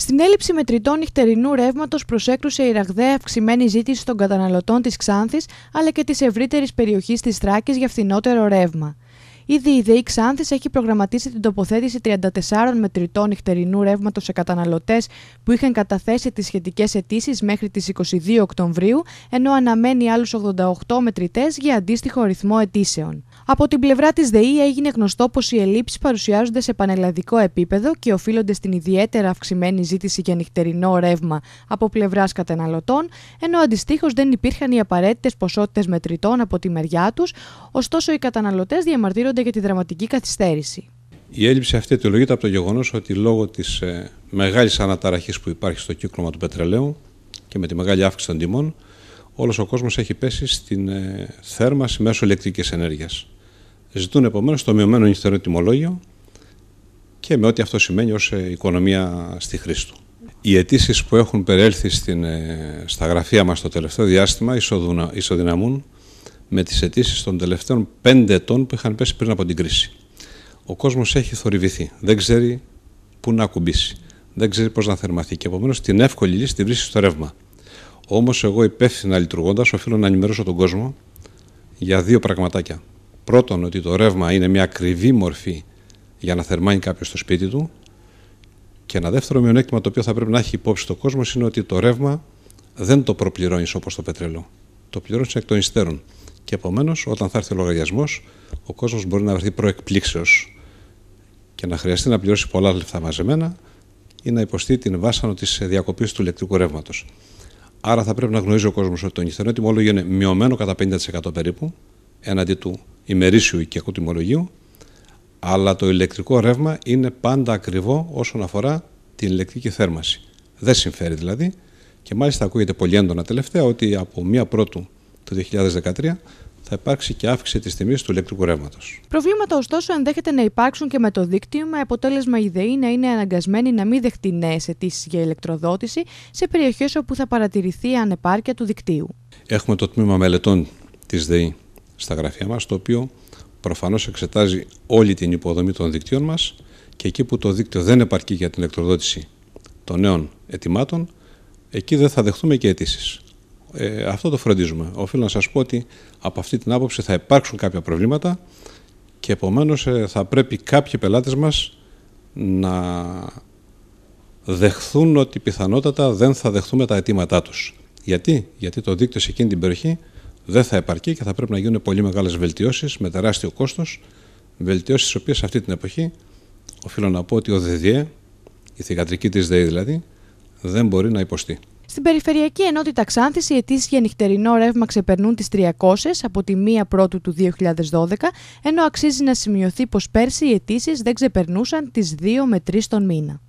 Στην έλλειψη μετρητών νυχτερινού ρεύματος προσέκλουσε η ραγδαία αυξημένη ζήτηση των καταναλωτών της Ξάνθης αλλά και της ευρύτερης περιοχής της Θράκης για φθηνότερο ρεύμα. Ήδη η ΔΕΗ Ξάνθης έχει προγραμματίσει την τοποθέτηση 34 μετρητών νυχτερινού ρεύματος σε καταναλωτές που είχαν καταθέσει τις σχετικές αιτήσει μέχρι τις 22 Οκτωβρίου, ενώ αναμένει άλλους 88 μετρητές για αντίστοιχο ρυθμό αιτήσεων. Από την πλευρά της ΔΕΗ έγινε γνωστό πως οι ελλείψεις παρουσιάζονται σε πανελλαδικό επίπεδο και οφείλονται στην ιδιαίτερα αυξημένη ζήτηση για νυχτερινό ρεύμα από πλευράς καταναλωτών, ενώ αντιστοίχως δεν υπήρχαν οι απαραίτητες ποσότητες μετρητών από τη μεριά τους, ωστόσο οι καταναλωτές διαμαρτύρονται για τη δραματική καθυστέρηση. Η έλλειψη αυτή αιτιολογείται από το γεγονός ότι λόγω της ε, μεγάλης αναταραχής που υπάρχει στο κύκλωμα του πετρελαίου και με τη μεγάλη αύξηση των τιμών, όλος ο κόσμος έχει πέσει στην ε, θέρμαση μέσω ηλεκτρικής ενέργειας. Ζητούν επομένως το μειωμένο νυχτερό τιμολόγιο και με ό,τι αυτό σημαίνει ως ε, οικονομία στη χρήση του. Οι αιτήσεις που έχουν περιέλθει στην, στα γραφεία μας το τελευταίο διάστημα ισοδυναμούν με τις αιτήσεις των τελευταίων πέντε ετών που είχαν πέσει πριν από την κρίση. Ο κόσμος έχει θορυβηθεί, δεν ξέρει πού να ακουμπήσει, δεν ξέρει πώς να θερμαθεί και επομένως την εύκολη λύση τη βρίσκει στο ρεύμα. Όμως εγώ υπεύθυνα λειτουργώντας, οφείλω να ενημερώσω τον κόσμο για δύο πραγματάκια. Πρώτον, ότι το ρεύμα είναι μια ακριβή μορφή για να θερμάνει κάποιος στο σπίτι του. Και ένα δεύτερο μειονέκτημα το οποίο θα πρέπει να έχει υπόψη το κόσμος είναι ότι το ρεύμα δεν το προπληρώνεις όπως το πετρέλαιο. Το πληρώνεις εκ των υστέρων. Και επομένως, όταν θα έρθει ο λογαριασμός, ο κόσμος μπορεί να βρεθεί προεκπλήξεως και να χρειαστεί να πληρώσει πολλά λεφτά μαζεμένα ή να υποστεί την βάσανο της διακοπής του ηλεκτρικού ρεύματος. Άρα θα πρέπει να γνωρίζει ο κόσμος ότι το νυχτερινό τιμολόγιο είναι μειωμένο κατά 50% περίπου έναντι του ημερήσιου οικιακού τιμολογίου, αλλά το ηλεκτρικό ρεύμα είναι πάντα ακριβό όσον αφορά την ηλεκτρική θέρμανση. Δεν συμφέρει δηλαδή. Και μάλιστα ακούγεται πολύ έντονα τελευταία ότι από μία πρώτου το 2013, θα υπάρξει και αύξηση της τιμής του ηλεκτρικού ρεύματος. Προβλήματα, ωστόσο, ενδέχεται να υπάρξουν και με το δίκτυο, με αποτέλεσμα η ΔΕΗ να είναι αναγκασμένη να μην δεχτεί νέες αιτήσεις για ηλεκτροδότηση σε περιοχές όπου θα παρατηρηθεί ανεπάρκεια του δικτύου. Έχουμε το τμήμα μελετών της ΔΕΗ στα γραφεία μας, το οποίο προφανώς εξετάζει όλη την υποδομή των δικτύων μας και εκεί που το δίκτυο δεν επαρκεί για την ηλεκτροδότηση των νέων ετοιμάτων, εκεί δεν θα δεχτούμε και αιτήσεις ε, αυτό το φροντίζουμε. Οφείλω να σας πω ότι από αυτή την άποψη θα υπάρξουν κάποια προβλήματα και επομένως ε, θα πρέπει κάποιοι πελάτες μας να δεχθούν ότι πιθανότατα δεν θα δεχθούμε τα αιτήματά τους. Γιατί, Γιατί το δίκτυο σε εκείνη την περιοχή δεν θα επαρκεί και θα πρέπει να γίνουν πολύ μεγάλες βελτιώσεις με τεράστιο κόστος, βελτιώσεις τις οποίες αυτή την εποχή οφείλω να πω ότι ο ΔΔΕ, η θηγατρική της ΔΕΗ δηλαδή, δεν μπορεί να υποστεί. Στην Περιφερειακή Ενότητα Ξάνθης, οι αιτήσεις για νυχτερινό ρεύμα ξεπερνούν τις 300 από τη 1 Πρώτου του 2012, ενώ αξίζει να σημειωθεί πως πέρσι οι αιτήσεις δεν ξεπερνούσαν τις 2 με 3 τον μήνα.